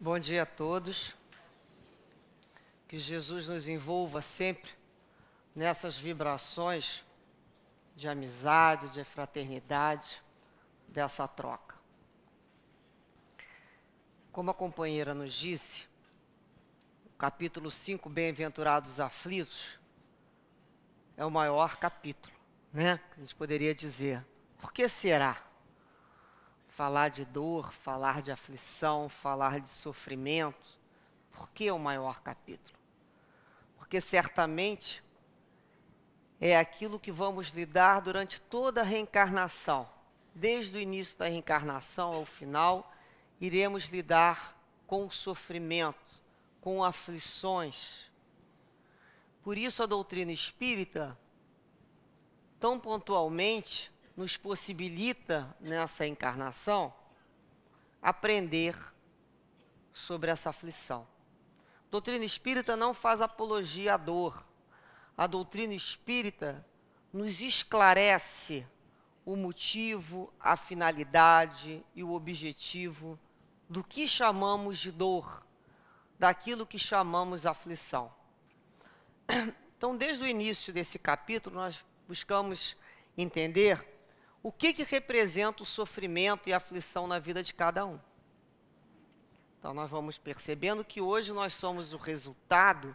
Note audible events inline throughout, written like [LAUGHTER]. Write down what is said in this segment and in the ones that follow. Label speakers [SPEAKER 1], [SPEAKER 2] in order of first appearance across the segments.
[SPEAKER 1] Bom dia a todos. Que Jesus nos envolva sempre nessas vibrações de amizade, de fraternidade, dessa troca. Como a companheira nos disse, o capítulo 5, Bem-aventurados aflitos, é o maior capítulo, né? Que a gente poderia dizer. Por que será? falar de dor, falar de aflição, falar de sofrimento. Por que o maior capítulo? Porque certamente é aquilo que vamos lidar durante toda a reencarnação. Desde o início da reencarnação ao final, iremos lidar com sofrimento, com aflições. Por isso a doutrina espírita, tão pontualmente, nos possibilita nessa encarnação aprender sobre essa aflição. A doutrina espírita não faz apologia à dor. A doutrina espírita nos esclarece o motivo, a finalidade e o objetivo do que chamamos de dor, daquilo que chamamos aflição. Então, desde o início desse capítulo, nós buscamos entender o que, que representa o sofrimento e a aflição na vida de cada um. Então, nós vamos percebendo que hoje nós somos o resultado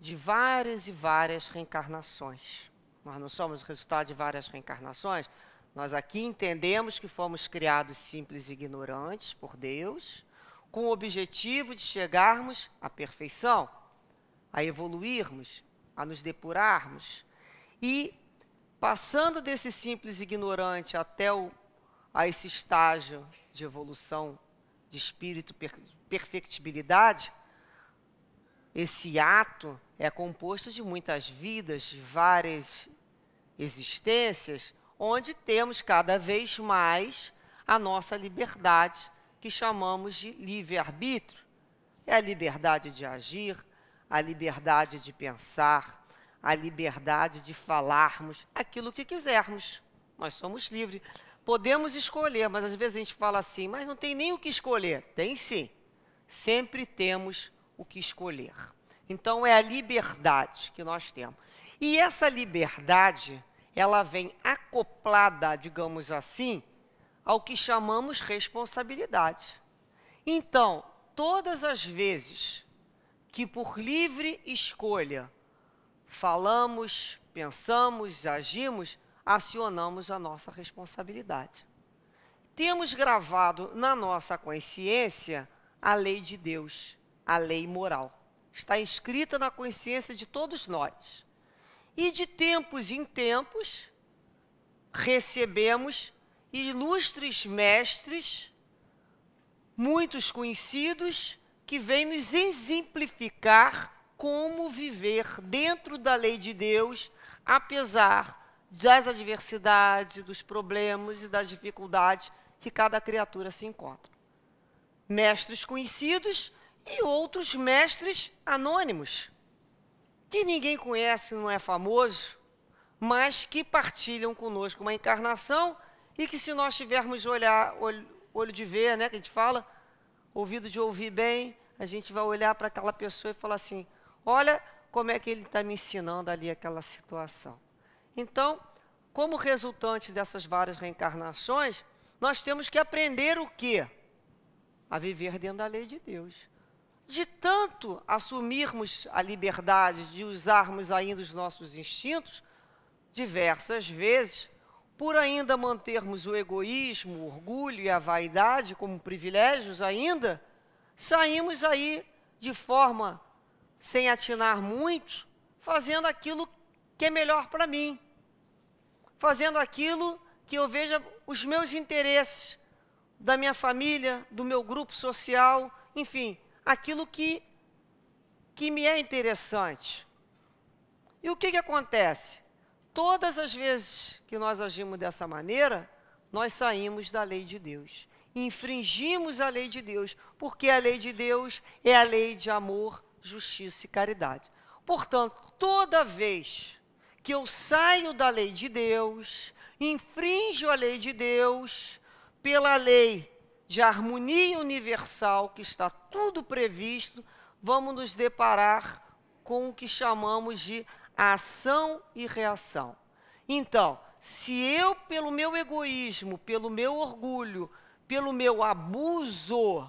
[SPEAKER 1] de várias e várias reencarnações. Nós não somos o resultado de várias reencarnações. Nós aqui entendemos que fomos criados simples e ignorantes por Deus, com o objetivo de chegarmos à perfeição, a evoluirmos, a nos depurarmos. E Passando desse simples ignorante até o, a esse estágio de evolução de espírito, per, perfectibilidade, esse ato é composto de muitas vidas, de várias existências, onde temos cada vez mais a nossa liberdade, que chamamos de livre-arbítrio. É a liberdade de agir, a liberdade de pensar, a liberdade de falarmos aquilo que quisermos. Nós somos livres. Podemos escolher, mas às vezes a gente fala assim, mas não tem nem o que escolher. Tem sim. Sempre temos o que escolher. Então é a liberdade que nós temos. E essa liberdade, ela vem acoplada, digamos assim, ao que chamamos responsabilidade. Então, todas as vezes que por livre escolha falamos, pensamos, agimos, acionamos a nossa responsabilidade. Temos gravado na nossa consciência a lei de Deus, a lei moral. Está escrita na consciência de todos nós. E de tempos em tempos, recebemos ilustres mestres, muitos conhecidos, que vêm nos exemplificar como viver dentro da lei de Deus, apesar das adversidades, dos problemas e das dificuldades que cada criatura se encontra. Mestres conhecidos e outros mestres anônimos, que ninguém conhece, não é famoso, mas que partilham conosco uma encarnação e que se nós tivermos olhar, olho, olho de ver, né, que a gente fala, ouvido de ouvir bem, a gente vai olhar para aquela pessoa e falar assim: Olha como é que ele está me ensinando ali aquela situação. Então, como resultante dessas várias reencarnações, nós temos que aprender o quê? A viver dentro da lei de Deus. De tanto assumirmos a liberdade de usarmos ainda os nossos instintos, diversas vezes, por ainda mantermos o egoísmo, o orgulho e a vaidade como privilégios ainda, saímos aí de forma sem atinar muito, fazendo aquilo que é melhor para mim, fazendo aquilo que eu veja os meus interesses, da minha família, do meu grupo social, enfim, aquilo que, que me é interessante. E o que, que acontece? Todas as vezes que nós agimos dessa maneira, nós saímos da lei de Deus. Infringimos a lei de Deus, porque a lei de Deus é a lei de amor justiça e caridade. Portanto, toda vez que eu saio da lei de Deus, infrinjo a lei de Deus pela lei de harmonia universal que está tudo previsto, vamos nos deparar com o que chamamos de ação e reação. Então, se eu, pelo meu egoísmo, pelo meu orgulho, pelo meu abuso,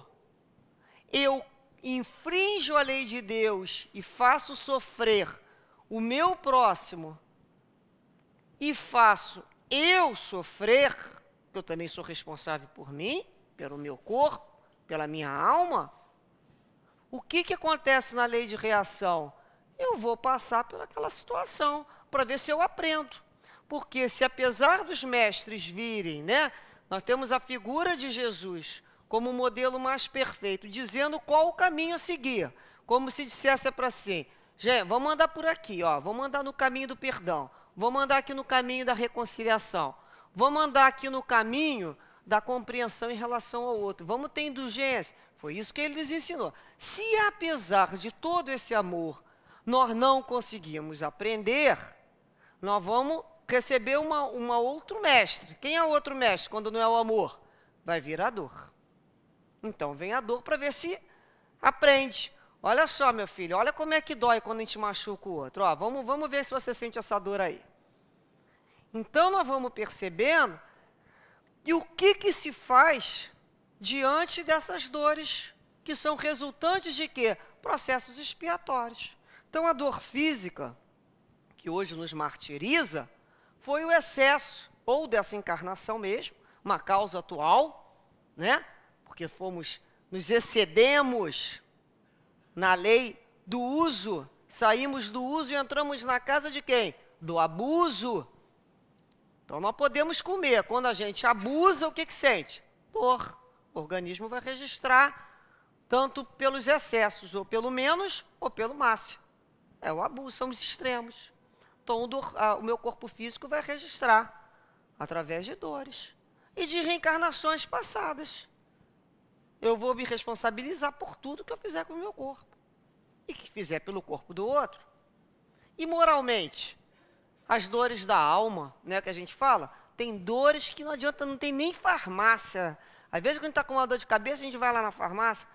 [SPEAKER 1] eu infrinjo a lei de Deus e faço sofrer o meu próximo e faço eu sofrer, eu também sou responsável por mim, pelo meu corpo, pela minha alma, o que, que acontece na lei de reação? Eu vou passar pelaquela situação para ver se eu aprendo. Porque se apesar dos mestres virem, né, nós temos a figura de Jesus, como o modelo mais perfeito, dizendo qual o caminho a seguir. Como se dissesse para si, gente, vamos andar por aqui, ó, vamos andar no caminho do perdão, vamos andar aqui no caminho da reconciliação, vamos andar aqui no caminho da compreensão em relação ao outro, vamos ter indulgência. Foi isso que ele nos ensinou. Se apesar de todo esse amor, nós não conseguimos aprender, nós vamos receber uma, uma outro mestre. Quem é o outro mestre quando não é o amor? Vai vir a dor. Então vem a dor para ver se aprende. Olha só, meu filho, olha como é que dói quando a gente machuca o outro. Ó, vamos, vamos ver se você sente essa dor aí. Então nós vamos percebendo e o que, que se faz diante dessas dores que são resultantes de quê? Processos expiatórios. Então a dor física, que hoje nos martiriza, foi o excesso, ou dessa encarnação mesmo, uma causa atual, né? porque fomos, nos excedemos na lei do uso, saímos do uso e entramos na casa de quem? Do abuso. Então não podemos comer. Quando a gente abusa, o que, que sente? Dor. O organismo vai registrar tanto pelos excessos, ou pelo menos, ou pelo máximo. É o abuso, são os extremos. Então o, a, o meu corpo físico vai registrar através de dores e de reencarnações passadas eu vou me responsabilizar por tudo que eu fizer com o meu corpo. E que fizer pelo corpo do outro. E moralmente, as dores da alma, né, que a gente fala, tem dores que não adianta, não tem nem farmácia. Às vezes, quando está com uma dor de cabeça, a gente vai lá na farmácia,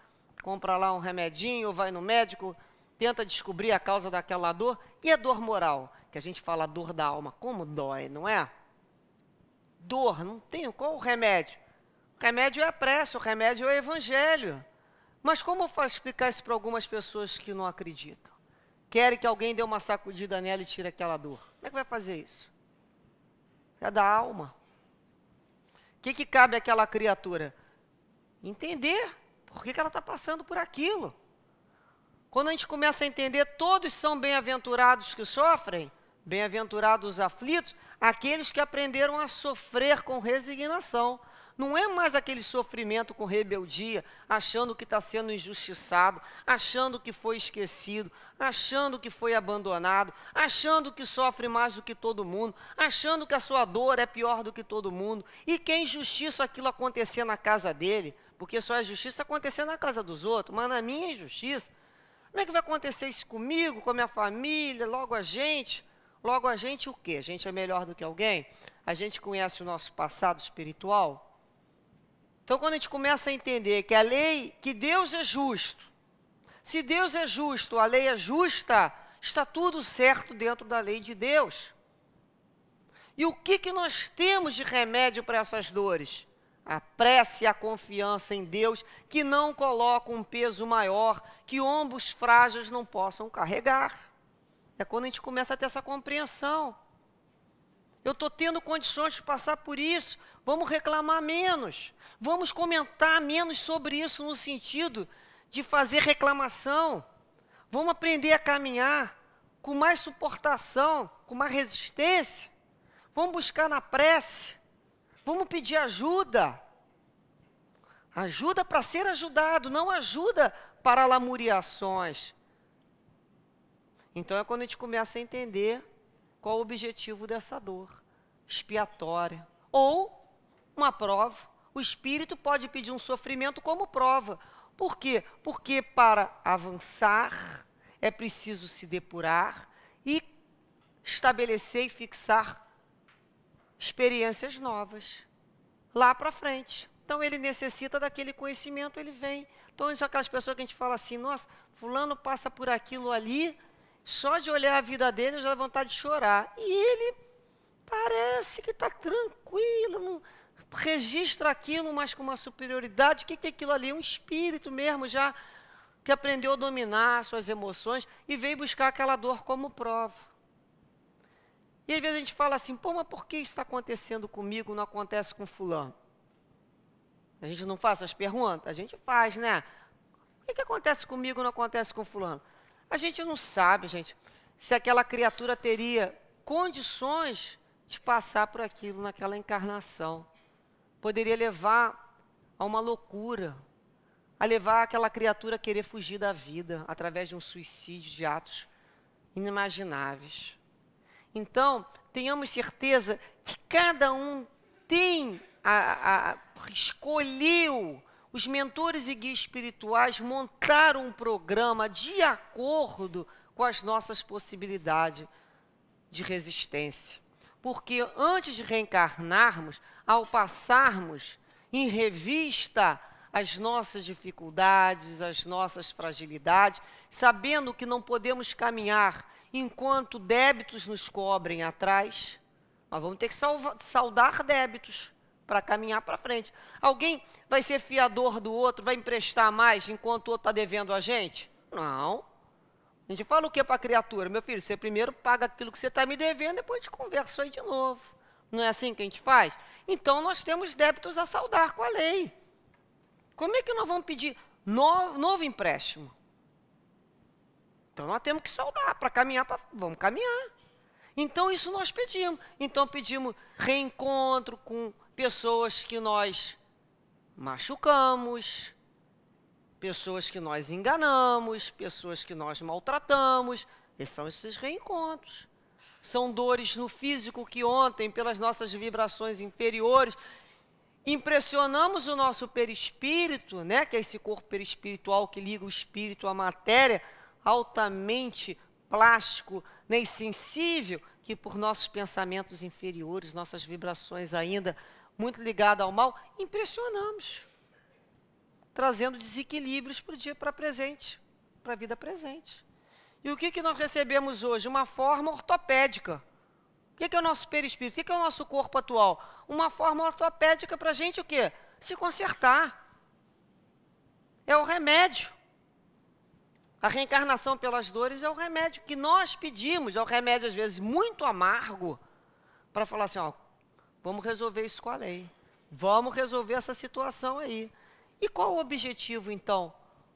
[SPEAKER 1] compra lá um remedinho, vai no médico, tenta descobrir a causa daquela dor. E a dor moral, que a gente fala dor da alma, como dói, não é? Dor, não tem qual o remédio? O remédio é a prece, o remédio é o evangelho. Mas como eu faço explicar isso para algumas pessoas que não acreditam? Querem que alguém dê uma sacudida nela e tire aquela dor. Como é que vai fazer isso? É da alma. O que, que cabe àquela criatura? Entender por que, que ela está passando por aquilo. Quando a gente começa a entender, todos são bem-aventurados que sofrem, bem-aventurados aflitos, aqueles que aprenderam a sofrer com resignação. Não é mais aquele sofrimento com rebeldia, achando que está sendo injustiçado, achando que foi esquecido, achando que foi abandonado, achando que sofre mais do que todo mundo, achando que a sua dor é pior do que todo mundo. E que é injustiça aquilo acontecer na casa dele, porque só é justiça acontecer na casa dos outros, mas na minha é injustiça. Como é que vai acontecer isso comigo, com a minha família, logo a gente? Logo a gente o quê? A gente é melhor do que alguém? A gente conhece o nosso passado espiritual? Então, quando a gente começa a entender que a lei, que Deus é justo, se Deus é justo, a lei é justa, está tudo certo dentro da lei de Deus. E o que, que nós temos de remédio para essas dores? A prece e a confiança em Deus, que não coloca um peso maior que ombros frágeis não possam carregar. É quando a gente começa a ter essa compreensão. Eu estou tendo condições de passar por isso, vamos reclamar menos, vamos comentar menos sobre isso no sentido de fazer reclamação, vamos aprender a caminhar com mais suportação, com mais resistência, vamos buscar na prece, vamos pedir ajuda. Ajuda para ser ajudado, não ajuda para lamuriações. Então é quando a gente começa a entender qual o objetivo dessa dor expiatória. Ou uma prova. O espírito pode pedir um sofrimento como prova. Por quê? Porque para avançar é preciso se depurar e estabelecer e fixar experiências novas lá para frente. Então ele necessita daquele conhecimento, ele vem. Então são aquelas pessoas que a gente fala assim, nossa, fulano passa por aquilo ali, só de olhar a vida dele eu já dá vontade de chorar. E ele parece que está tranquilo, não, registra aquilo, mas com uma superioridade, o que, é aquilo ali? É um espírito mesmo já que aprendeu a dominar suas emoções e veio buscar aquela dor como prova. E às vezes a gente fala assim, pô, mas por que isso está acontecendo comigo, não acontece com fulano? A gente não faz as perguntas? A gente faz, né? O que, que acontece comigo, não acontece com fulano? A gente não sabe, gente, se aquela criatura teria condições de passar por aquilo naquela encarnação poderia levar a uma loucura, a levar aquela criatura a querer fugir da vida através de um suicídio, de atos inimagináveis. Então, tenhamos certeza que cada um tem a, a, escolheu os mentores e guias espirituais montaram um programa de acordo com as nossas possibilidades de resistência porque antes de reencarnarmos, ao passarmos em revista as nossas dificuldades, as nossas fragilidades, sabendo que não podemos caminhar enquanto débitos nos cobrem atrás, nós vamos ter que saldar débitos para caminhar para frente. Alguém vai ser fiador do outro, vai emprestar mais enquanto o outro está devendo a gente? Não. A gente fala o que para a criatura? Meu filho, você primeiro paga aquilo que você está me devendo, depois converso conversa aí de novo. Não é assim que a gente faz? Então nós temos débitos a saldar com a lei. Como é que nós vamos pedir novo, novo empréstimo? Então nós temos que saldar para caminhar, pra, vamos caminhar. Então isso nós pedimos. Então pedimos reencontro com pessoas que nós machucamos, pessoas que nós enganamos, pessoas que nós maltratamos, esses são esses reencontros. São dores no físico que ontem, pelas nossas vibrações inferiores, impressionamos o nosso perispírito, né, que é esse corpo perispiritual que liga o espírito à matéria, altamente plástico né, e sensível, que por nossos pensamentos inferiores, nossas vibrações ainda muito ligadas ao mal, impressionamos trazendo desequilíbrios para o dia para presente, para a vida presente. E o que, que nós recebemos hoje? Uma forma ortopédica. O que, que é o nosso perispírito? O que, que é o nosso corpo atual? Uma forma ortopédica para a gente o quê? Se consertar. É o remédio. A reencarnação pelas dores é o remédio que nós pedimos, é o remédio às vezes muito amargo, para falar assim, ó, vamos resolver isso com a lei. Vamos resolver essa situação aí. E qual o objetivo, então,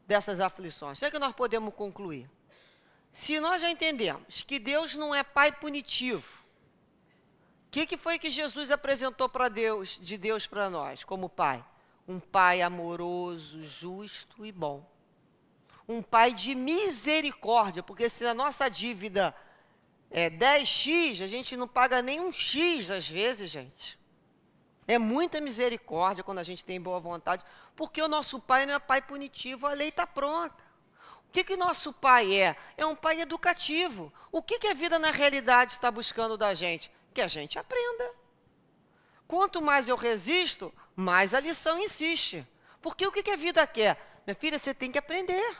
[SPEAKER 1] dessas aflições? O que é que nós podemos concluir? Se nós já entendemos que Deus não é pai punitivo, o que, que foi que Jesus apresentou para Deus, de Deus para nós, como pai? Um pai amoroso, justo e bom. Um pai de misericórdia, porque se a nossa dívida é 10x, a gente não paga nem um x às vezes, gente. É muita misericórdia quando a gente tem boa vontade. Porque o nosso pai não é pai punitivo, a lei está pronta. O que, que nosso pai é? É um pai educativo. O que, que a vida na realidade está buscando da gente? Que a gente aprenda. Quanto mais eu resisto, mais a lição insiste. Porque o que, que a vida quer? Minha filha, você tem que aprender.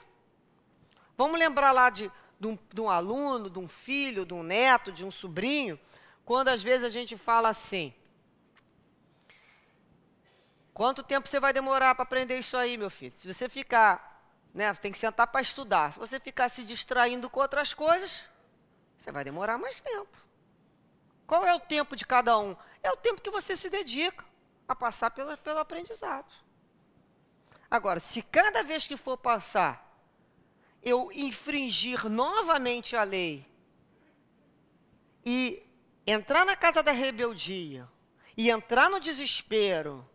[SPEAKER 1] Vamos lembrar lá de, de, um, de um aluno, de um filho, de um neto, de um sobrinho, quando às vezes a gente fala assim: Quanto tempo você vai demorar para aprender isso aí, meu filho? Se você ficar, né, tem que sentar para estudar. Se você ficar se distraindo com outras coisas, você vai demorar mais tempo. Qual é o tempo de cada um? É o tempo que você se dedica a passar pelo, pelo aprendizado. Agora, se cada vez que for passar, eu infringir novamente a lei e entrar na casa da rebeldia e entrar no desespero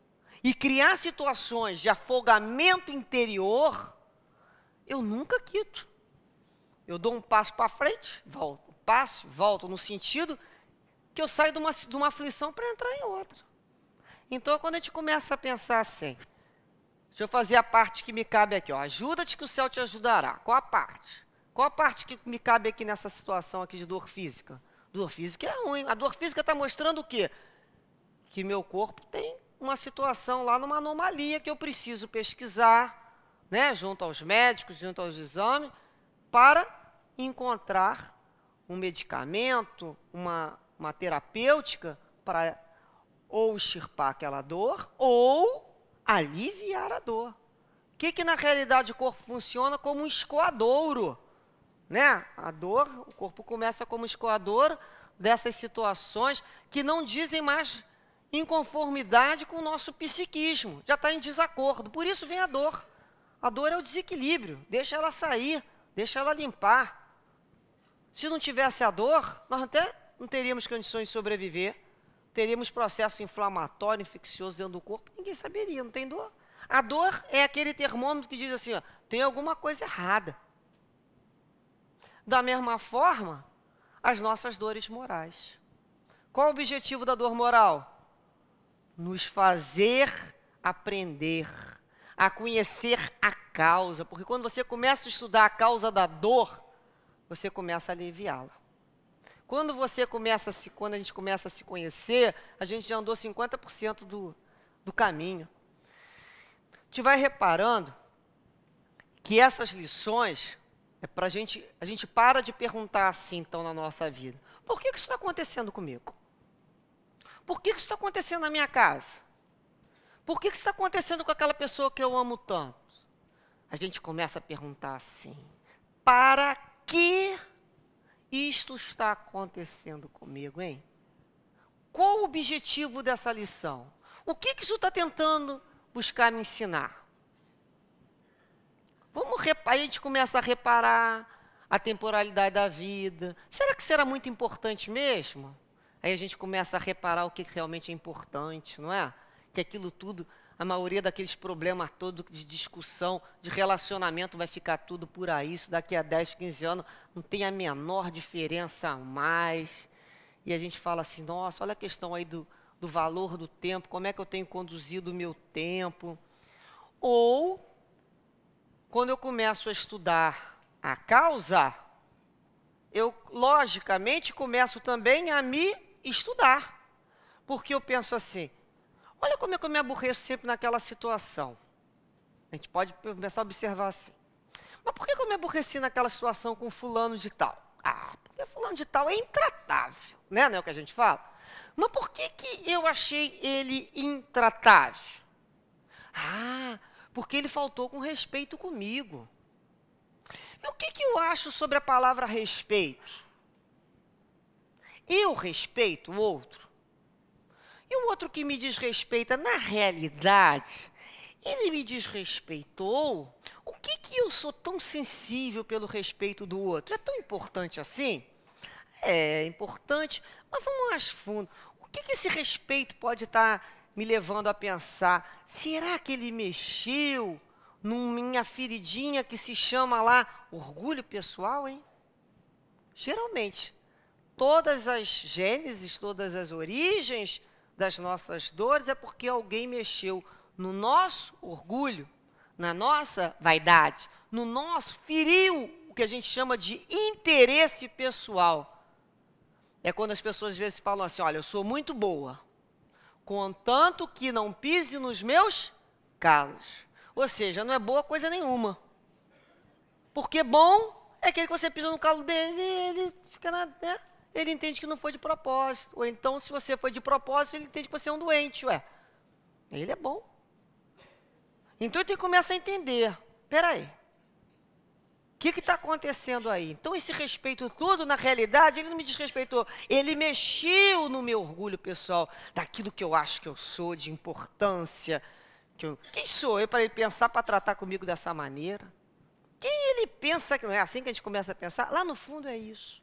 [SPEAKER 1] e criar situações de afogamento interior, eu nunca quito. Eu dou um passo para frente, volto, passo, volto, no sentido que eu saio de uma, de uma aflição para entrar em outra. Então, quando a gente começa a pensar assim, deixa eu fazer a parte que me cabe aqui, ajuda-te que o céu te ajudará. Qual a parte? Qual a parte que me cabe aqui nessa situação aqui de dor física? Dor física é ruim. A dor física está mostrando o quê? Que meu corpo tem uma situação lá, numa anomalia que eu preciso pesquisar, né, junto aos médicos, junto aos exames, para encontrar um medicamento, uma, uma terapêutica para ou extirpar aquela dor ou aliviar a dor. O que, que na realidade o corpo funciona como um escoadouro? Né? A dor, o corpo começa como escoador dessas situações que não dizem mais em conformidade com o nosso psiquismo, já está em desacordo. Por isso vem a dor. A dor é o desequilíbrio, deixa ela sair, deixa ela limpar. Se não tivesse a dor, nós até não teríamos condições de sobreviver, teríamos processo inflamatório, infeccioso dentro do corpo, ninguém saberia, não tem dor. A dor é aquele termômetro que diz assim, ó, tem alguma coisa errada. Da mesma forma, as nossas dores morais. Qual o objetivo da dor moral? nos fazer aprender a conhecer a causa, porque quando você começa a estudar a causa da dor, você começa a aliviá-la. Quando você começa a se, quando a gente começa a se conhecer, a gente já andou 50% do, do caminho. A gente vai reparando que essas lições é para a gente, a gente para de perguntar assim então na nossa vida. Por que, que isso está acontecendo comigo? Por que, que isso está acontecendo na minha casa? Por que, que isso está acontecendo com aquela pessoa que eu amo tanto? A gente começa a perguntar assim: para que isto está acontecendo comigo, hein? Qual o objetivo dessa lição? O que, que isso está tentando buscar me ensinar? Vamos a gente começa a reparar a temporalidade da vida. Será que será muito importante mesmo? Aí a gente começa a reparar o que realmente é importante, não é? Que aquilo tudo, a maioria daqueles problemas todos de discussão, de relacionamento, vai ficar tudo por aí. Isso daqui a 10, 15 anos não tem a menor diferença a mais. E a gente fala assim: nossa, olha a questão aí do, do valor do tempo, como é que eu tenho conduzido o meu tempo. Ou, quando eu começo a estudar a causa, eu logicamente começo também a me estudar. Porque eu penso assim, olha como é que eu me aborreço sempre naquela situação. A gente pode começar a observar assim. Mas por que, eu me aborreci naquela situação com fulano de tal? Ah, porque fulano de tal é intratável, né? Não é o que a gente fala? Mas por que, que eu achei ele intratável? Ah, porque ele faltou com respeito comigo. E o que, que eu acho sobre a palavra respeito? Eu respeito o outro. E o outro que me desrespeita, na realidade, ele me desrespeitou. O que, que eu sou tão sensível pelo respeito do outro? É tão importante assim? É importante, mas vamos mais fundo. O que, que esse respeito pode estar me levando a pensar? Será que ele mexeu numa feridinha que se chama lá orgulho pessoal, hein? Geralmente, todas as gênesis todas as origens das nossas dores é porque alguém mexeu no nosso orgulho, na nossa vaidade, no nosso feriu o que a gente chama de interesse pessoal. É quando as pessoas às vezes falam assim: olha, eu sou muito boa, contanto que não pise nos meus calos. Ou seja, não é boa coisa nenhuma. Porque bom é aquele que você pisa no calo dele, ele fica na. Né? ele entende que não foi de propósito. Ou então, se você foi de propósito, ele entende que você é um doente. Ué, ele é bom. Então, ele tem que começar a entender. Peraí, o que está acontecendo aí? Então, esse respeito todo, na realidade, ele não me desrespeitou. Ele mexeu no meu orgulho pessoal, daquilo que eu acho que eu sou, de importância. Que eu, quem sou eu para ele pensar, para tratar comigo dessa maneira? Quem ele pensa que não é assim que a gente começa a pensar? Lá no fundo é isso.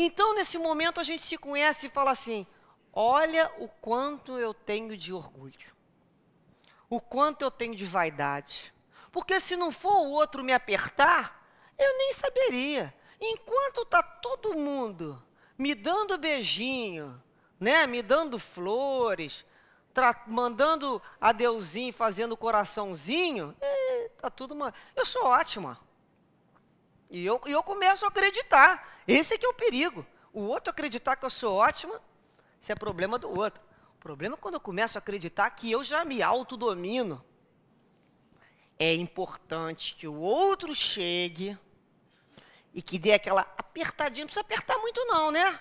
[SPEAKER 1] Então, nesse momento, a gente se conhece e fala assim: olha o quanto eu tenho de orgulho, o quanto eu tenho de vaidade. Porque se não for o outro me apertar, eu nem saberia. Enquanto está todo mundo me dando beijinho, né, me dando flores, mandando adeuzinho, fazendo coraçãozinho, está eh, tudo. Uma... Eu sou ótima. E eu, eu começo a acreditar. Esse é que é o perigo. O outro acreditar que eu sou ótima, isso é problema do outro. O problema é quando eu começo a acreditar que eu já me autodomino. É importante que o outro chegue e que dê aquela apertadinha. Não precisa apertar muito, não, né?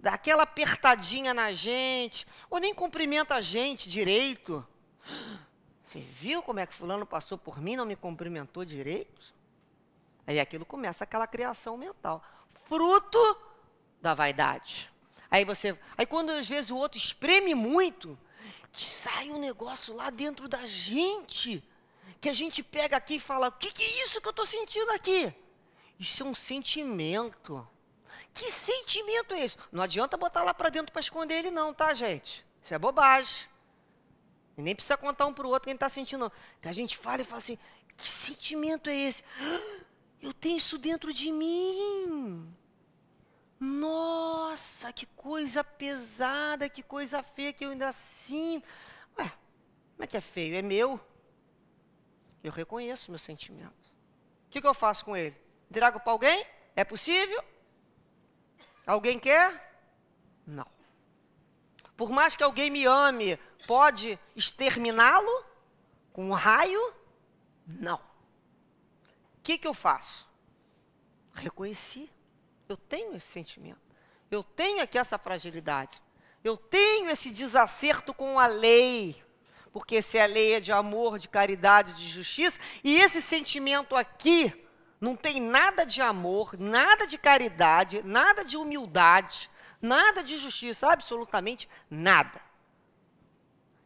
[SPEAKER 1] Dá aquela apertadinha na gente, ou nem cumprimenta a gente direito. Você viu como é que fulano passou por mim, não me cumprimentou direito? Aí aquilo começa aquela criação mental, fruto da vaidade. Aí você, aí quando às vezes o outro espreme muito, que sai um negócio lá dentro da gente, que a gente pega aqui e fala: "O que, que é isso que eu estou sentindo aqui?" Isso é um sentimento. Que sentimento é esse? Não adianta botar lá para dentro para esconder ele não, tá, gente? Isso é bobagem. E nem precisa contar um para o outro quem está sentindo. Que a gente fala e fala assim: "Que sentimento é esse?" Eu tenho isso dentro de mim. Nossa, que coisa pesada, que coisa feia que eu ainda sinto. Ué, como é que é feio? É meu. Eu reconheço meu sentimento. O que, que eu faço com ele? Drago para alguém? É possível? Alguém quer? Não. Por mais que alguém me ame, pode exterminá-lo com um raio? Não que, que eu faço? Reconheci. Eu tenho esse sentimento. Eu tenho aqui essa fragilidade. Eu tenho esse desacerto com a lei. Porque se a lei é de amor, de caridade, de justiça, e esse sentimento aqui não tem nada de amor, nada de caridade, nada de humildade, nada de justiça, absolutamente nada.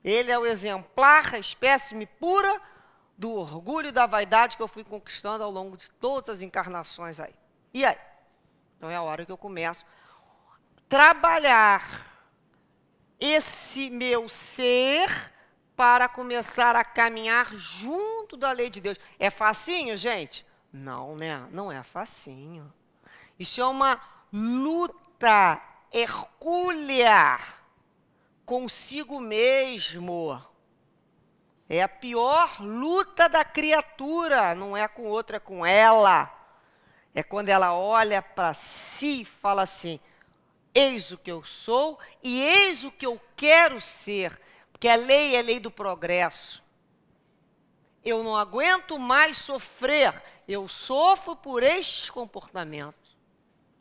[SPEAKER 1] Ele é o exemplar, a espécime pura do orgulho e da vaidade que eu fui conquistando ao longo de todas as encarnações aí. E aí? Então é a hora que eu começo a trabalhar esse meu ser para começar a caminhar junto da lei de Deus. É facinho, gente? Não, né? Não é facinho. Isso é uma luta hercúlea consigo mesmo. É a pior luta da criatura, não é com outra, é com ela. É quando ela olha para si e fala assim: eis o que eu sou e eis o que eu quero ser. Porque a lei é a lei do progresso. Eu não aguento mais sofrer. Eu sofro por este comportamento.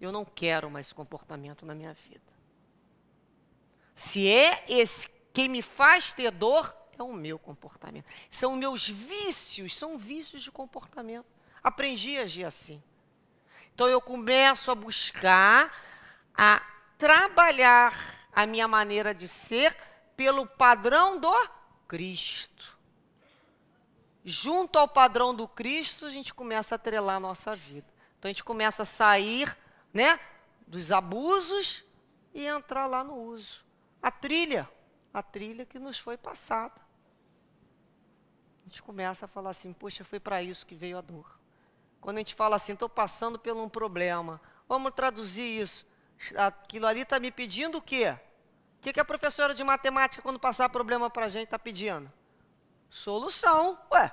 [SPEAKER 1] Eu não quero mais comportamento na minha vida. Se é esse quem me faz ter dor, é o meu comportamento. São meus vícios, são vícios de comportamento. Aprendi a agir assim. Então eu começo a buscar a trabalhar a minha maneira de ser pelo padrão do Cristo. Junto ao padrão do Cristo, a gente começa a atrelar a nossa vida. Então a gente começa a sair, né, dos abusos e entrar lá no uso. A trilha a trilha que nos foi passada. A gente começa a falar assim: puxa, foi para isso que veio a dor. Quando a gente fala assim, estou passando por um problema, vamos traduzir isso. Aquilo ali está me pedindo o quê? O que, que a professora de matemática, quando passar problema para a gente, está pedindo? Solução. Ué,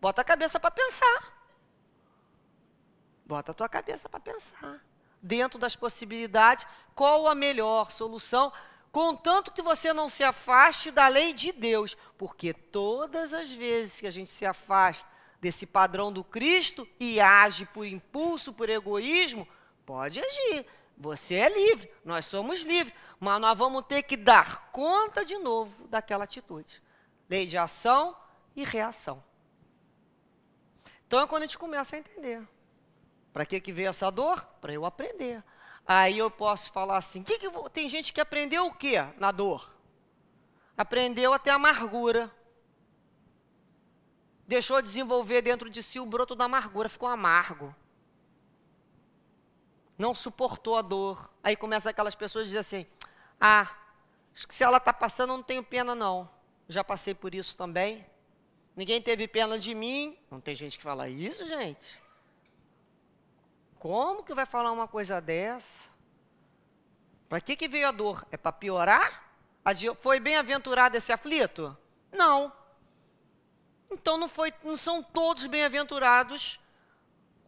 [SPEAKER 1] bota a cabeça para pensar. Bota a tua cabeça para pensar. Dentro das possibilidades, qual a melhor solução contanto que você não se afaste da lei de Deus, porque todas as vezes que a gente se afasta desse padrão do Cristo e age por impulso, por egoísmo, pode agir. Você é livre, nós somos livres, mas nós vamos ter que dar conta de novo daquela atitude. Lei de ação e reação. Então é quando a gente começa a entender. Para que, que veio essa dor? Para eu aprender. Aí eu posso falar assim: que que vou... tem gente que aprendeu o que na dor? Aprendeu até amargura. Deixou desenvolver dentro de si o broto da amargura, ficou amargo. Não suportou a dor. Aí começa aquelas pessoas a dizer assim: ah, se ela está passando, eu não tenho pena, não. Já passei por isso também. Ninguém teve pena de mim. Não tem gente que fala isso, gente. Como que vai falar uma coisa dessa? Para que, que veio a dor? É para piorar? Foi bem-aventurado esse aflito? Não. Então não, foi, não são todos bem-aventurados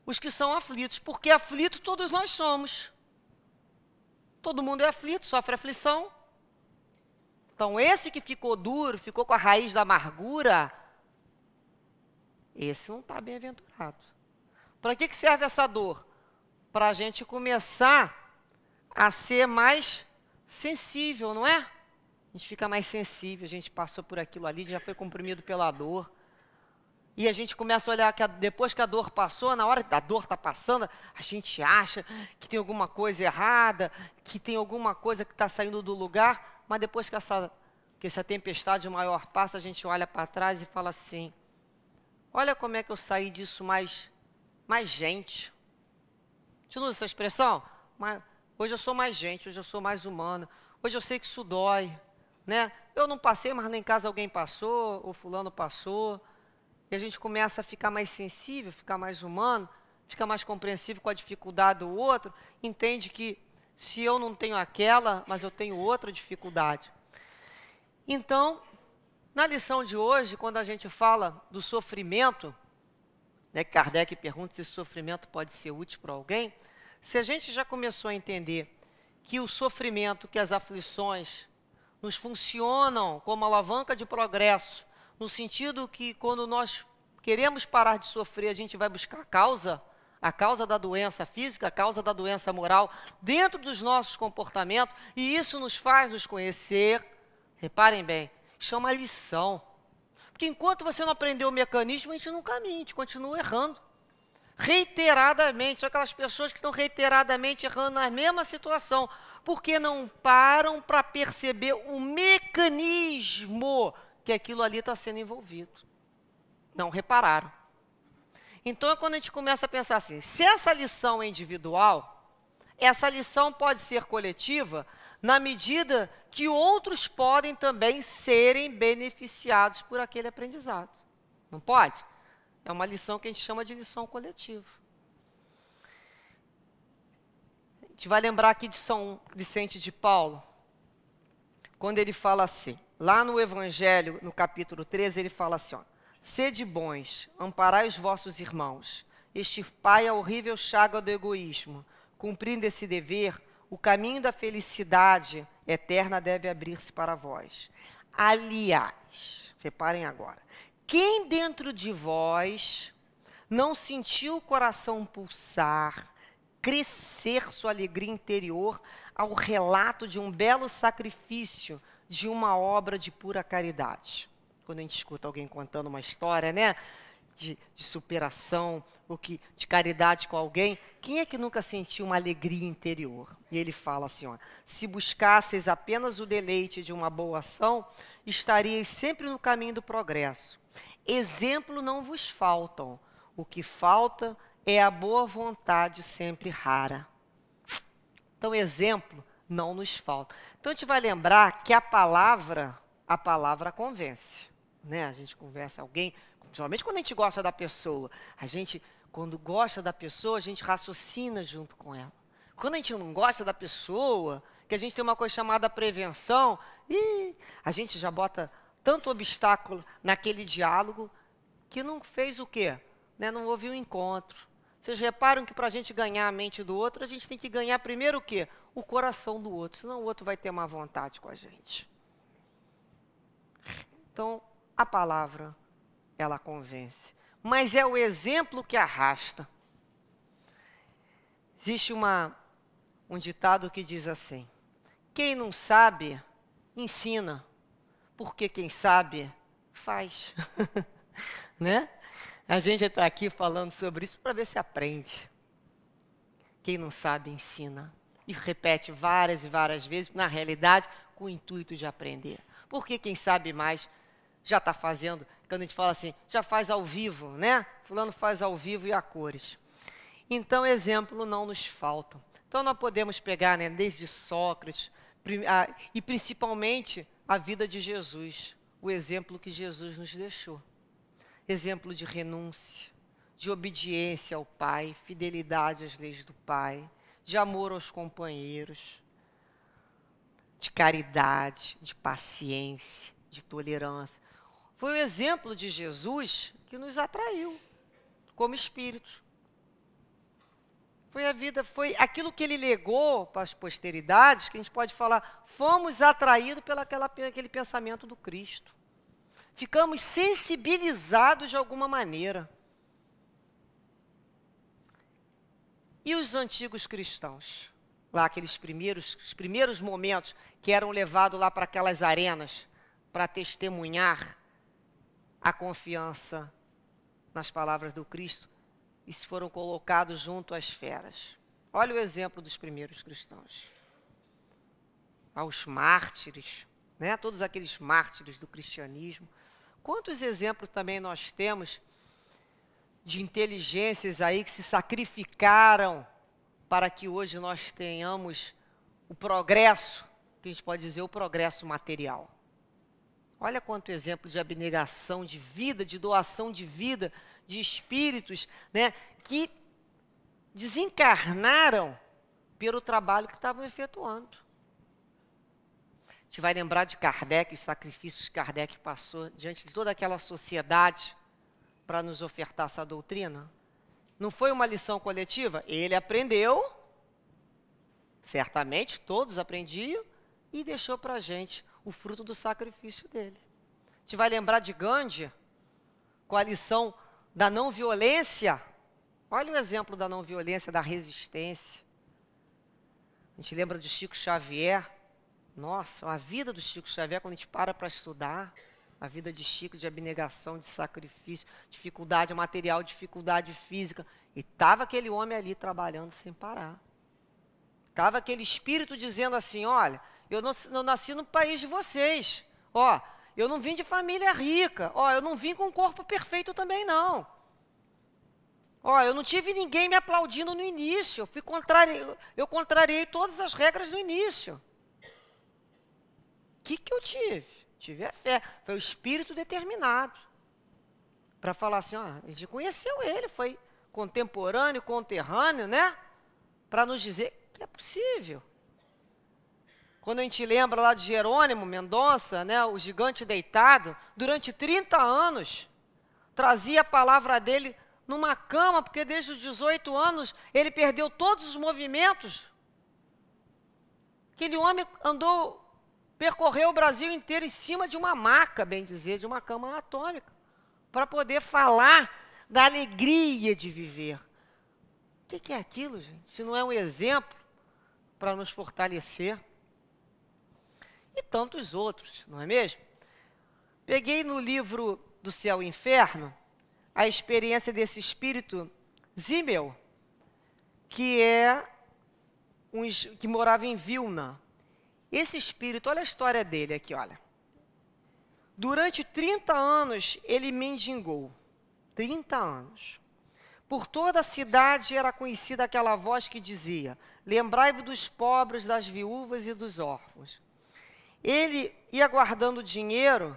[SPEAKER 1] os que são aflitos, porque aflito todos nós somos. Todo mundo é aflito, sofre aflição. Então esse que ficou duro, ficou com a raiz da amargura, esse não está bem-aventurado. Para que, que serve essa dor? para a gente começar a ser mais sensível, não é? A gente fica mais sensível, a gente passou por aquilo ali, já foi comprimido pela dor. E a gente começa a olhar que a, depois que a dor passou, na hora que a dor está passando, a gente acha que tem alguma coisa errada, que tem alguma coisa que está saindo do lugar, mas depois que essa, que essa tempestade maior passa, a gente olha para trás e fala assim: olha como é que eu saí disso mais, mais gente, gente não usa essa expressão? Mas hoje eu sou mais gente, hoje eu sou mais humana, hoje eu sei que isso dói, né? Eu não passei, mas nem em casa alguém passou, ou fulano passou. E a gente começa a ficar mais sensível, ficar mais humano, fica mais compreensivo com a dificuldade do outro, entende que se eu não tenho aquela, mas eu tenho outra dificuldade. Então, na lição de hoje, quando a gente fala do sofrimento, né, Kardec pergunta se esse sofrimento pode ser útil para alguém, se a gente já começou a entender que o sofrimento, que as aflições nos funcionam como alavanca de progresso, no sentido que quando nós queremos parar de sofrer, a gente vai buscar a causa, a causa da doença física, a causa da doença moral, dentro dos nossos comportamentos, e isso nos faz nos conhecer. Reparem bem, chama é lição. Porque enquanto você não aprender o mecanismo, a gente não caminha, a gente continua errando. Reiteradamente, são aquelas pessoas que estão reiteradamente errando na mesma situação, porque não param para perceber o mecanismo que aquilo ali está sendo envolvido. Não repararam. Então é quando a gente começa a pensar assim: se essa lição é individual, essa lição pode ser coletiva na medida que outros podem também serem beneficiados por aquele aprendizado. Não pode? É uma lição que a gente chama de lição coletiva. A gente vai lembrar aqui de São Vicente de Paulo, quando ele fala assim, lá no Evangelho, no capítulo 13, ele fala assim: ó, sede bons, amparai os vossos irmãos, extirpai a é horrível chaga do egoísmo Cumprindo esse dever, o caminho da felicidade eterna deve abrir-se para vós. Aliás, reparem agora, quem dentro de vós não sentiu o coração pulsar, crescer sua alegria interior ao relato de um belo sacrifício, de uma obra de pura caridade? Quando a gente escuta alguém contando uma história, né? de, de superação, o que, de caridade com alguém, quem é que nunca sentiu uma alegria interior? E ele fala assim: ó, se buscasseis apenas o deleite de uma boa ação, estariais sempre no caminho do progresso. Exemplo não vos faltam, o que falta é a boa vontade sempre rara. Então, exemplo não nos falta. Então, a gente vai lembrar que a palavra, a palavra convence. Né? A gente conversa alguém, Principalmente quando a gente gosta da pessoa. A gente, quando gosta da pessoa, a gente raciocina junto com ela. Quando a gente não gosta da pessoa, que a gente tem uma coisa chamada prevenção, e a gente já bota tanto obstáculo naquele diálogo que não fez o quê? Né? Não houve um encontro. Vocês reparam que para a gente ganhar a mente do outro, a gente tem que ganhar primeiro o quê? O coração do outro, senão o outro vai ter má vontade com a gente. Então, a palavra ela convence, mas é o exemplo que arrasta. Existe uma, um ditado que diz assim: quem não sabe, ensina, porque quem sabe, faz. [LAUGHS] né? A gente está aqui falando sobre isso para ver se aprende. Quem não sabe, ensina. E repete várias e várias vezes, na realidade, com o intuito de aprender. Porque quem sabe mais já está fazendo quando a gente fala assim, já faz ao vivo, né? Fulano faz ao vivo e a cores. Então, exemplo não nos falta. Então, nós podemos pegar né, desde Sócrates a, e principalmente a vida de Jesus, o exemplo que Jesus nos deixou. Exemplo de renúncia, de obediência ao Pai, fidelidade às leis do Pai, de amor aos companheiros, de caridade, de paciência, de tolerância. Foi o exemplo de Jesus que nos atraiu como espíritos. Foi a vida, foi aquilo que ele legou para as posteridades, que a gente pode falar, fomos atraídos aquele pensamento do Cristo. Ficamos sensibilizados de alguma maneira. E os antigos cristãos? Lá aqueles primeiros, os primeiros momentos que eram levados lá para aquelas arenas para testemunhar a confiança nas palavras do Cristo e se foram colocados junto às feras. Olha o exemplo dos primeiros cristãos. Aos mártires, né? todos aqueles mártires do cristianismo. Quantos exemplos também nós temos de inteligências aí que se sacrificaram para que hoje nós tenhamos o progresso, que a gente pode dizer o progresso material. Olha quanto exemplo de abnegação de vida, de doação de vida, de espíritos, né, que desencarnaram pelo trabalho que estavam efetuando. A gente vai lembrar de Kardec, os sacrifícios que Kardec passou diante de toda aquela sociedade para nos ofertar essa doutrina. Não foi uma lição coletiva? Ele aprendeu, certamente todos aprendiam, e deixou para a gente o fruto do sacrifício dele. A gente vai lembrar de Gandhi, com a lição da não violência. Olha o exemplo da não violência, da resistência. A gente lembra de Chico Xavier. Nossa, a vida do Chico Xavier, quando a gente para para estudar, a vida de Chico, de abnegação, de sacrifício, dificuldade material, dificuldade física. E estava aquele homem ali trabalhando sem parar. Estava aquele espírito dizendo assim: olha, eu não, não nasci no país de vocês. Ó, eu não vim de família rica. Ó, eu não vim com um corpo perfeito também, não. Ó, eu não tive ninguém me aplaudindo no início. Eu, fui contrari... eu contrariei todas as regras no início. O que, que eu tive? Tive a fé. Foi o espírito determinado. Para falar assim, ó, a gente conheceu ele, foi contemporâneo, conterrâneo, né? Para nos dizer que é possível. Quando a gente lembra lá de Jerônimo Mendonça, né, o gigante deitado, durante 30 anos, trazia a palavra dele numa cama, porque desde os 18 anos ele perdeu todos os movimentos. Aquele homem andou, percorreu o Brasil inteiro em cima de uma maca, bem dizer, de uma cama anatômica, para poder falar da alegria de viver. O que é aquilo, gente? Se não é um exemplo para nos fortalecer e tantos outros, não é mesmo? Peguei no livro do Céu e Inferno a experiência desse espírito Zimmel, que é um, que morava em Vilna. Esse espírito, olha a história dele aqui, olha. Durante 30 anos ele mendigou. 30 anos. Por toda a cidade era conhecida aquela voz que dizia: Lembrai-vos dos pobres, das viúvas e dos órfãos. Ele ia guardando dinheiro,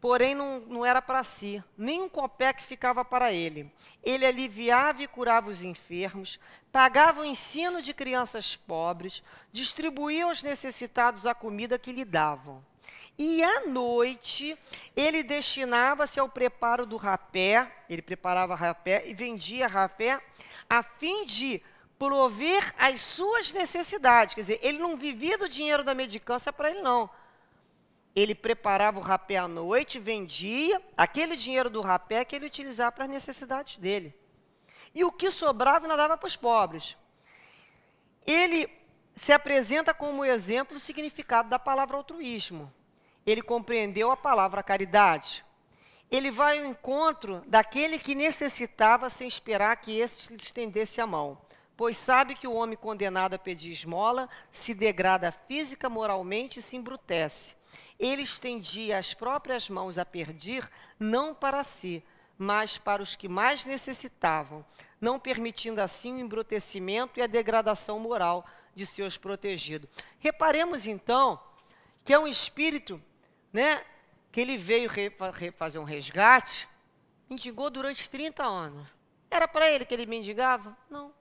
[SPEAKER 1] porém não, não era para si. nem copé que ficava para ele. Ele aliviava e curava os enfermos, pagava o ensino de crianças pobres, distribuía aos necessitados a comida que lhe davam. E à noite, ele destinava-se ao preparo do rapé, ele preparava rapé e vendia rapé, a fim de prover as suas necessidades. Quer dizer, ele não vivia do dinheiro da medicância para ele, não. Ele preparava o rapé à noite, vendia, aquele dinheiro do rapé que ele utilizava para as necessidades dele. E o que sobrava ainda dava para os pobres. Ele se apresenta como exemplo do significado da palavra altruísmo. Ele compreendeu a palavra caridade. Ele vai ao encontro daquele que necessitava sem esperar que esse lhe estendesse a mão pois sabe que o homem condenado a pedir esmola se degrada física, moralmente e se embrutece. Ele estendia as próprias mãos a pedir, não para si, mas para os que mais necessitavam, não permitindo assim o embrutecimento e a degradação moral de seus protegidos. Reparemos então que é um espírito, né, que ele veio fazer um resgate, mendigou durante 30 anos. Era para ele que ele mendigava? Não.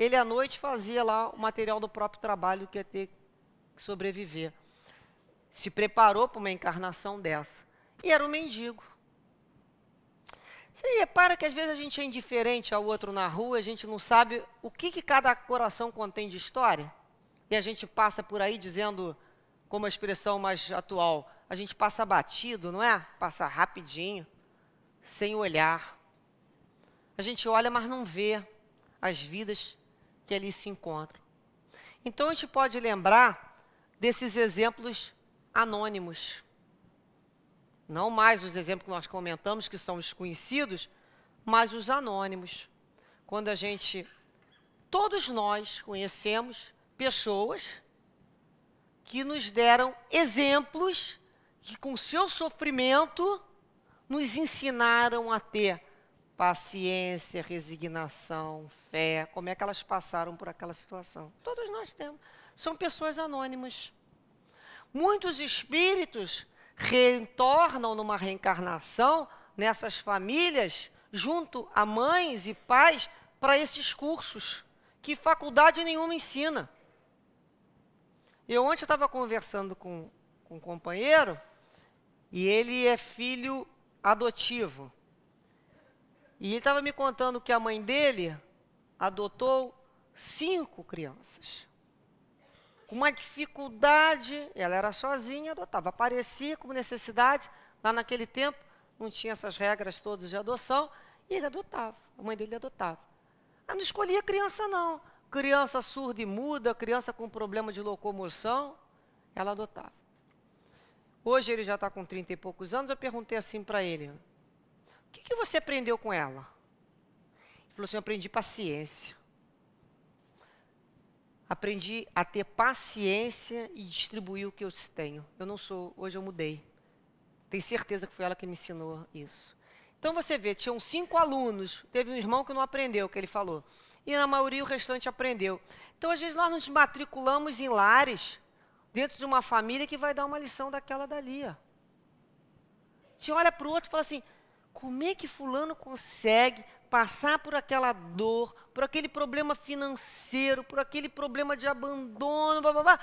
[SPEAKER 1] Ele à noite fazia lá o material do próprio trabalho que ia ter que sobreviver. Se preparou para uma encarnação dessa. E era um mendigo. Você repara que às vezes a gente é indiferente ao outro na rua, a gente não sabe o que, que cada coração contém de história. E a gente passa por aí dizendo, como a expressão mais atual, a gente passa batido, não é? Passa rapidinho, sem olhar. A gente olha, mas não vê as vidas que ali se encontram. Então a gente pode lembrar desses exemplos anônimos. Não mais os exemplos que nós comentamos, que são os conhecidos, mas os anônimos. Quando a gente, todos nós conhecemos pessoas que nos deram exemplos que, com seu sofrimento, nos ensinaram a ter paciência, resignação, fé, como é que elas passaram por aquela situação. Todos nós temos. São pessoas anônimas. Muitos espíritos retornam numa reencarnação nessas famílias, junto a mães e pais, para esses cursos que faculdade nenhuma ensina. Eu ontem estava conversando com, com um companheiro e ele é filho adotivo e ele estava me contando que a mãe dele adotou cinco crianças. Com uma dificuldade, ela era sozinha, adotava. Aparecia com necessidade, lá naquele tempo, não tinha essas regras todas de adoção, e ele adotava, a mãe dele adotava. Ela ah, não escolhia criança, não. Criança surda e muda, criança com problema de locomoção, ela adotava. Hoje ele já está com 30 e poucos anos, eu perguntei assim para ele, o que, que você aprendeu com ela? Ele falou assim: eu aprendi paciência. Aprendi a ter paciência e distribuir o que eu tenho. Eu não sou, hoje eu mudei. Tenho certeza que foi ela que me ensinou isso. Então você vê, tinham cinco alunos, teve um irmão que não aprendeu o que ele falou. E na maioria o restante aprendeu. Então, às vezes, nós nos matriculamos em lares, dentro de uma família que vai dar uma lição daquela dali. Ó. Você olha para o outro e fala assim: como é que fulano consegue passar por aquela dor, por aquele problema financeiro, por aquele problema de abandono, blá, blá, blá,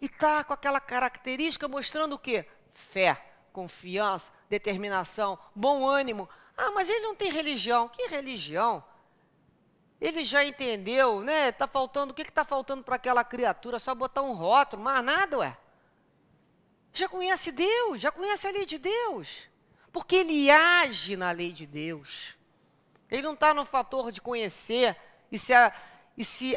[SPEAKER 1] e tá com aquela característica mostrando o quê? Fé, confiança, determinação, bom ânimo. Ah, mas ele não tem religião. Que religião? Ele já entendeu, né? Tá faltando, o que está faltando para aquela criatura? Só botar um rótulo, mais nada, ué. Já conhece Deus, já conhece a lei de Deus. Porque ele age na lei de Deus. Ele não está no fator de conhecer e se, a, e se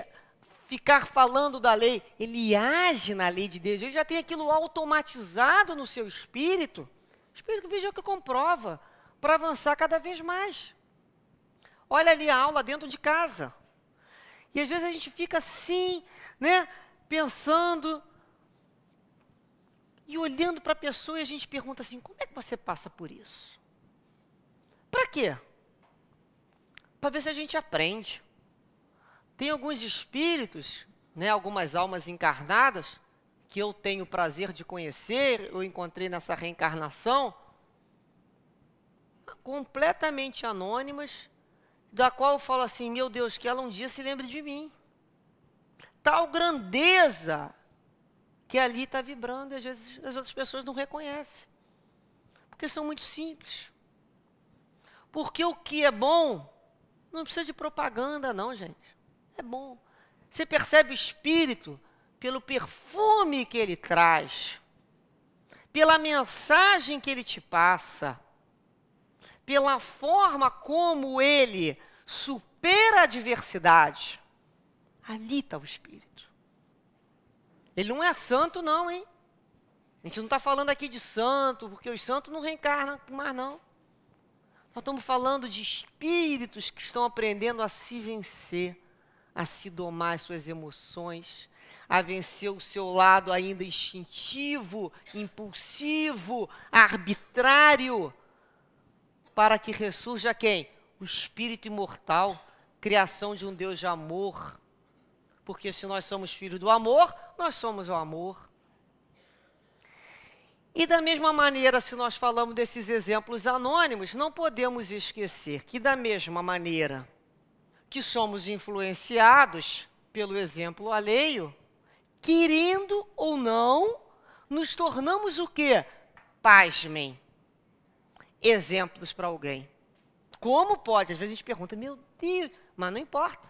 [SPEAKER 1] ficar falando da lei. Ele age na lei de Deus. Ele já tem aquilo automatizado no seu espírito. O espírito veja o que comprova para avançar cada vez mais. Olha ali a aula dentro de casa. E às vezes a gente fica assim, né, pensando e olhando para a pessoa, a gente pergunta assim: como é que você passa por isso? Para quê? Para ver se a gente aprende. Tem alguns espíritos, né, algumas almas encarnadas, que eu tenho o prazer de conhecer, eu encontrei nessa reencarnação, completamente anônimas, da qual eu falo assim: meu Deus, que ela um dia se lembre de mim. Tal grandeza que ali está vibrando e às vezes as outras pessoas não reconhecem. Porque são muito simples. Porque o que é bom não precisa de propaganda, não, gente. É bom. Você percebe o espírito pelo perfume que ele traz, pela mensagem que ele te passa, pela forma como ele supera a adversidade. Ali está o espírito. Ele não é santo, não, hein? A gente não está falando aqui de santo, porque os santos não reencarnam mais, não. Nós estamos falando de espíritos que estão aprendendo a se vencer, a se domar as suas emoções, a vencer o seu lado ainda instintivo, impulsivo, arbitrário, para que ressurja quem? O espírito imortal, criação de um Deus de amor, porque se nós somos filhos do amor, nós somos o amor. E da mesma maneira, se nós falamos desses exemplos anônimos, não podemos esquecer que, da mesma maneira que somos influenciados pelo exemplo alheio, querendo ou não, nos tornamos o quê? Pasmem. Exemplos para alguém. Como pode? Às vezes a gente pergunta, meu Deus, mas não importa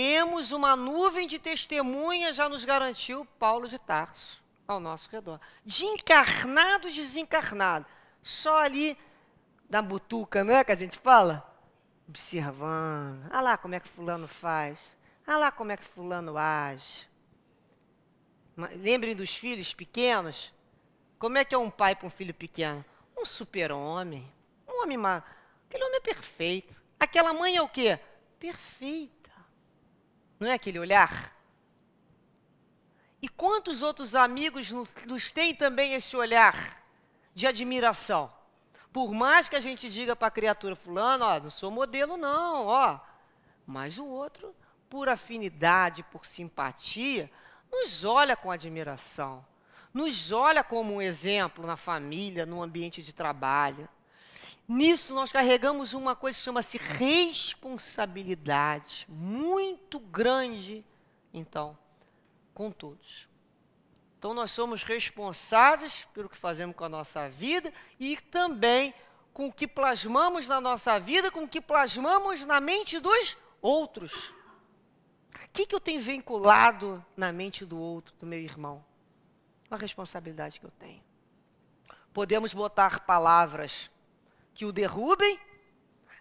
[SPEAKER 1] temos uma nuvem de testemunhas, já nos garantiu Paulo de Tarso, ao nosso redor. De encarnado, desencarnado. Só ali da butuca, não é que a gente fala? Observando. Ah lá como é que fulano faz. Ah lá como é que fulano age. Lembrem dos filhos pequenos? Como é que é um pai para um filho pequeno? Um super-homem. Um homem, aquele homem é perfeito. Aquela mãe é o quê? Perfeito. Não é aquele olhar? E quantos outros amigos nos têm também esse olhar de admiração? Por mais que a gente diga para a criatura, fulano, ó, não sou modelo não, ó. Mas o outro, por afinidade, por simpatia, nos olha com admiração. Nos olha como um exemplo na família, no ambiente de trabalho. Nisso nós carregamos uma coisa que chama-se responsabilidade muito grande, então, com todos. Então nós somos responsáveis pelo que fazemos com a nossa vida e também com o que plasmamos na nossa vida, com o que plasmamos na mente dos outros. O que, que eu tenho vinculado na mente do outro, do meu irmão? Uma responsabilidade que eu tenho. Podemos botar palavras que o derrubem,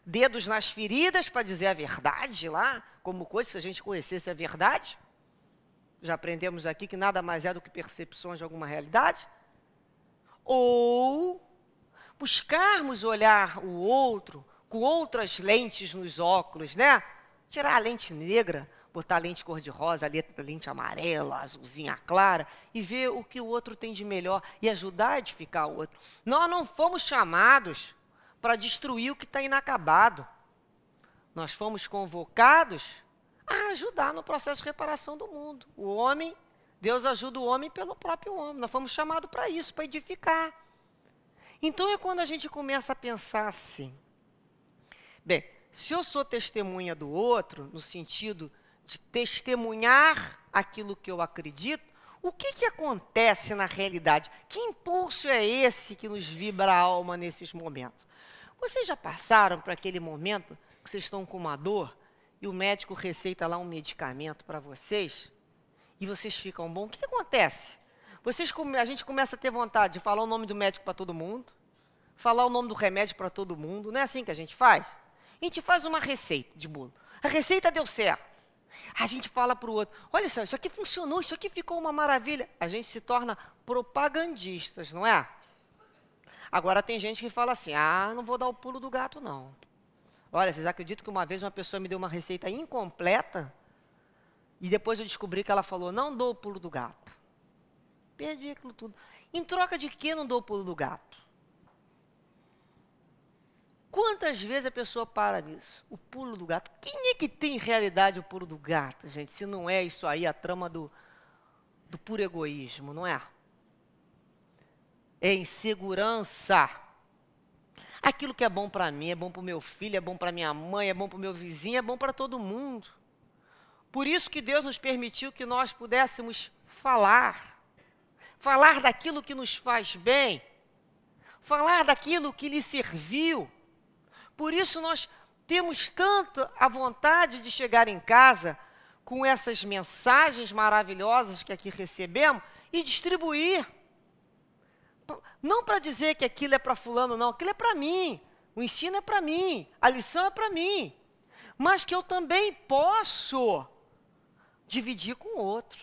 [SPEAKER 1] dedos nas feridas para dizer a verdade lá, como coisa se a gente conhecesse a verdade. Já aprendemos aqui que nada mais é do que percepções de alguma realidade. Ou buscarmos olhar o outro com outras lentes nos óculos, né? Tirar a lente negra, botar a lente cor-de-rosa, a letra, lente amarela, azulzinha clara, e ver o que o outro tem de melhor e ajudar a edificar o outro. Nós não fomos chamados para destruir o que está inacabado. Nós fomos convocados a ajudar no processo de reparação do mundo. O homem, Deus ajuda o homem pelo próprio homem. Nós fomos chamados para isso, para edificar. Então é quando a gente começa a pensar assim. Bem, se eu sou testemunha do outro, no sentido de testemunhar aquilo que eu acredito, o que, que acontece na realidade? Que impulso é esse que nos vibra a alma nesses momentos? Vocês já passaram para aquele momento que vocês estão com uma dor e o médico receita lá um medicamento para vocês e vocês ficam bom? O que, que acontece? Vocês, a gente começa a ter vontade de falar o nome do médico para todo mundo, falar o nome do remédio para todo mundo. Não é assim que a gente faz? A gente faz uma receita de bolo. A receita deu certo. A gente fala para o outro: olha só, isso aqui funcionou, isso aqui ficou uma maravilha. A gente se torna propagandistas, não é? Agora, tem gente que fala assim: ah, não vou dar o pulo do gato, não. Olha, vocês acreditam que uma vez uma pessoa me deu uma receita incompleta e depois eu descobri que ela falou: não dou o pulo do gato. Perdi aquilo tudo. Em troca de que não dou o pulo do gato? Quantas vezes a pessoa para nisso? O pulo do gato. Quem é que tem em realidade o pulo do gato, gente? Se não é isso aí, a trama do, do puro egoísmo, não é? em segurança. Aquilo que é bom para mim, é bom para o meu filho, é bom para minha mãe, é bom para o meu vizinho, é bom para todo mundo. Por isso que Deus nos permitiu que nós pudéssemos falar. Falar daquilo que nos faz bem. Falar daquilo que lhe serviu. Por isso nós temos tanto a vontade de chegar em casa com essas mensagens maravilhosas que aqui recebemos e distribuir não para dizer que aquilo é para fulano, não, aquilo é para mim. O ensino é para mim, a lição é para mim. Mas que eu também posso dividir com o outro.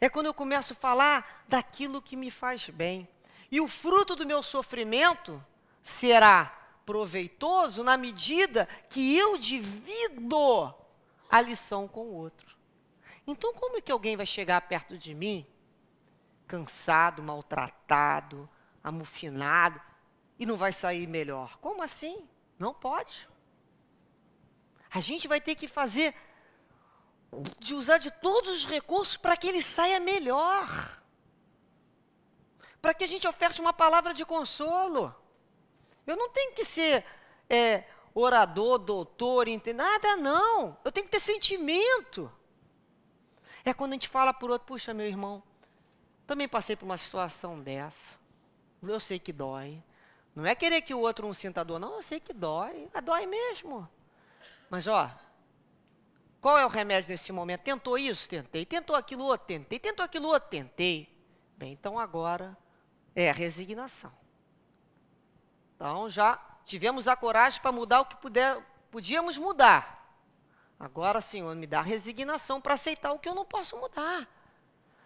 [SPEAKER 1] É quando eu começo a falar daquilo que me faz bem. E o fruto do meu sofrimento será proveitoso na medida que eu divido a lição com o outro. Então, como é que alguém vai chegar perto de mim cansado, maltratado, amufinado, e não vai sair melhor. Como assim? Não pode. A gente vai ter que fazer de usar de todos os recursos para que ele saia melhor. Para que a gente oferte uma palavra de consolo. Eu não tenho que ser é, orador, doutor, entende? nada não. Eu tenho que ter sentimento. É quando a gente fala por outro, puxa, meu irmão, também passei por uma situação dessa. Eu sei que dói. Não é querer que o outro não sinta dor, não. Eu sei que dói. Ah, dói mesmo. Mas, ó, qual é o remédio nesse momento? Tentou isso? Tentei. Tentou aquilo outro? Tentei. Tentou aquilo outro? Tentei. Bem, então agora é resignação. Então já tivemos a coragem para mudar o que puder, podíamos mudar. Agora, Senhor, me dá resignação para aceitar o que eu não posso mudar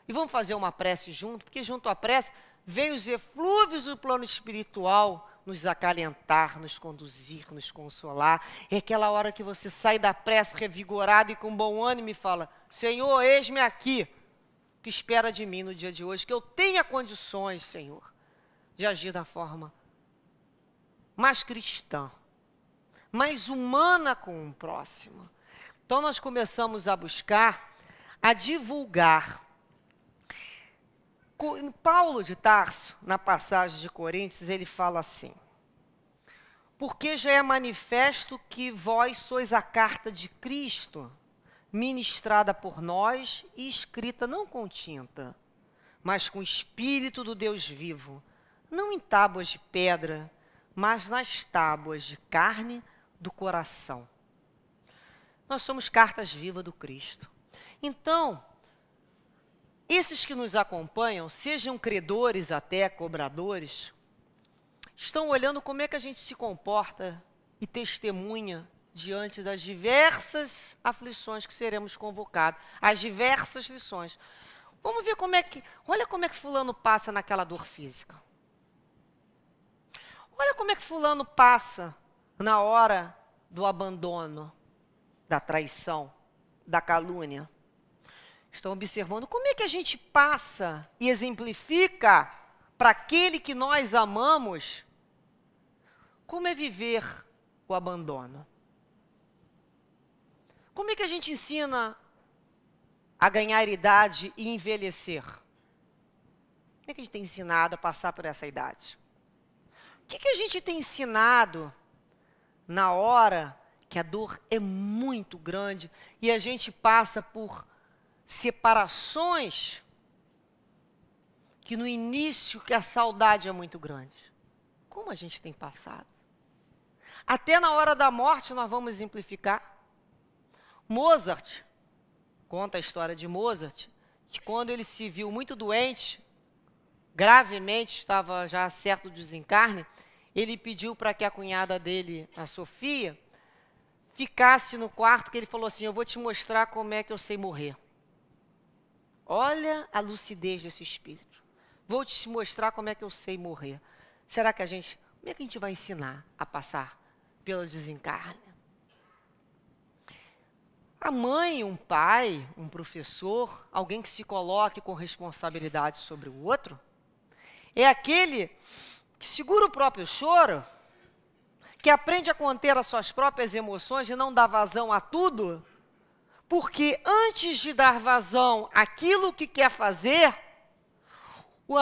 [SPEAKER 1] e vamos fazer uma prece junto, porque junto à prece vem os eflúvios do plano espiritual nos acalentar, nos conduzir, nos consolar. É aquela hora que você sai da prece revigorado e com bom ânimo e fala: Senhor, eis-me aqui, o que espera de mim no dia de hoje, que eu tenha condições, Senhor, de agir da forma mais cristã, mais humana com o próximo. Então nós começamos a buscar, a divulgar Paulo de Tarso, na passagem de Coríntios, ele fala assim: Porque já é manifesto que vós sois a carta de Cristo, ministrada por nós e escrita não com tinta, mas com o Espírito do Deus vivo, não em tábuas de pedra, mas nas tábuas de carne do coração. Nós somos cartas vivas do Cristo. Então, esses que nos acompanham, sejam credores até cobradores, estão olhando como é que a gente se comporta e testemunha diante das diversas aflições que seremos convocados, as diversas lições. Vamos ver como é que, olha como é que fulano passa naquela dor física. Olha como é que fulano passa na hora do abandono, da traição, da calúnia estão observando como é que a gente passa e exemplifica para aquele que nós amamos como é viver o abandono. Como é que a gente ensina a ganhar idade e envelhecer? Como é que a gente tem ensinado a passar por essa idade? O que, que a gente tem ensinado na hora que a dor é muito grande e a gente passa por separações que no início que a saudade é muito grande. Como a gente tem passado? Até na hora da morte nós vamos simplificar. Mozart conta a história de Mozart, que quando ele se viu muito doente, gravemente estava já certo do desencarne, ele pediu para que a cunhada dele, a Sofia, ficasse no quarto, que ele falou assim: "Eu vou te mostrar como é que eu sei morrer". Olha a lucidez desse espírito. Vou te mostrar como é que eu sei morrer. Será que a gente, como é que a gente vai ensinar a passar pelo desencarne? A mãe, um pai, um professor, alguém que se coloque com responsabilidade sobre o outro, é aquele que segura o próprio choro, que aprende a conter as suas próprias emoções e não dá vazão a tudo, porque antes de dar vazão àquilo que quer fazer,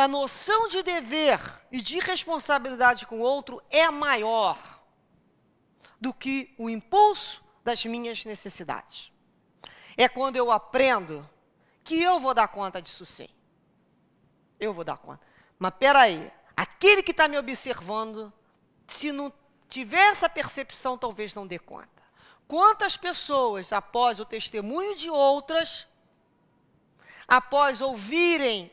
[SPEAKER 1] a noção de dever e de responsabilidade com o outro é maior do que o impulso das minhas necessidades. É quando eu aprendo que eu vou dar conta disso sim. Eu vou dar conta. Mas peraí, aquele que está me observando, se não tiver essa percepção, talvez não dê conta. Quantas pessoas, após o testemunho de outras, após ouvirem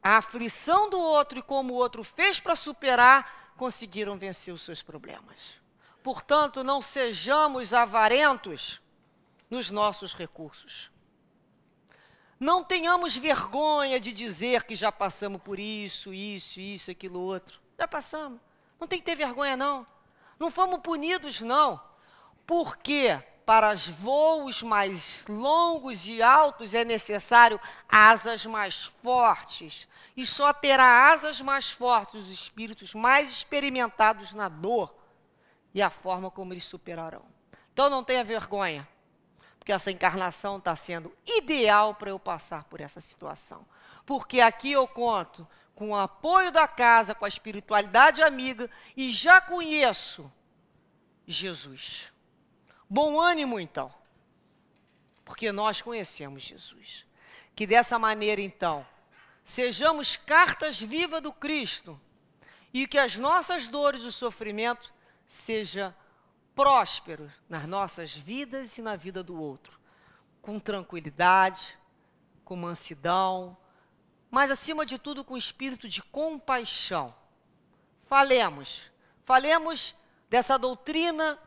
[SPEAKER 1] a aflição do outro e como o outro fez para superar, conseguiram vencer os seus problemas? Portanto, não sejamos avarentos nos nossos recursos. Não tenhamos vergonha de dizer que já passamos por isso, isso, isso, aquilo outro. Já passamos. Não tem que ter vergonha, não. Não fomos punidos, não porque para os voos mais longos e altos é necessário asas mais fortes. E só terá asas mais fortes os espíritos mais experimentados na dor e a forma como eles superarão. Então não tenha vergonha, porque essa encarnação está sendo ideal para eu passar por essa situação. Porque aqui eu conto com o apoio da casa, com a espiritualidade amiga e já conheço Jesus. Bom ânimo, então, porque nós conhecemos Jesus. Que dessa maneira, então, sejamos cartas vivas do Cristo e que as nossas dores e sofrimento seja próspero nas nossas vidas e na vida do outro, com tranquilidade, com mansidão, mas acima de tudo com espírito de compaixão. Falemos, falemos dessa doutrina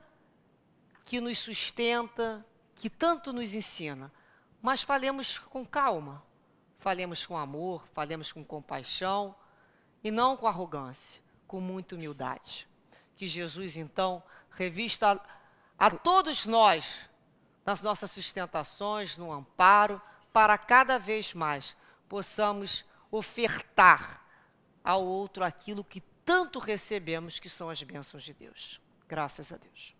[SPEAKER 1] que nos sustenta, que tanto nos ensina. Mas falemos com calma, falemos com amor, falemos com compaixão e não com arrogância, com muita humildade. Que Jesus, então, revista a, todos nós nas nossas sustentações, no amparo, para cada vez mais possamos ofertar ao outro aquilo que tanto recebemos, que são as bênçãos de Deus. Graças a Deus.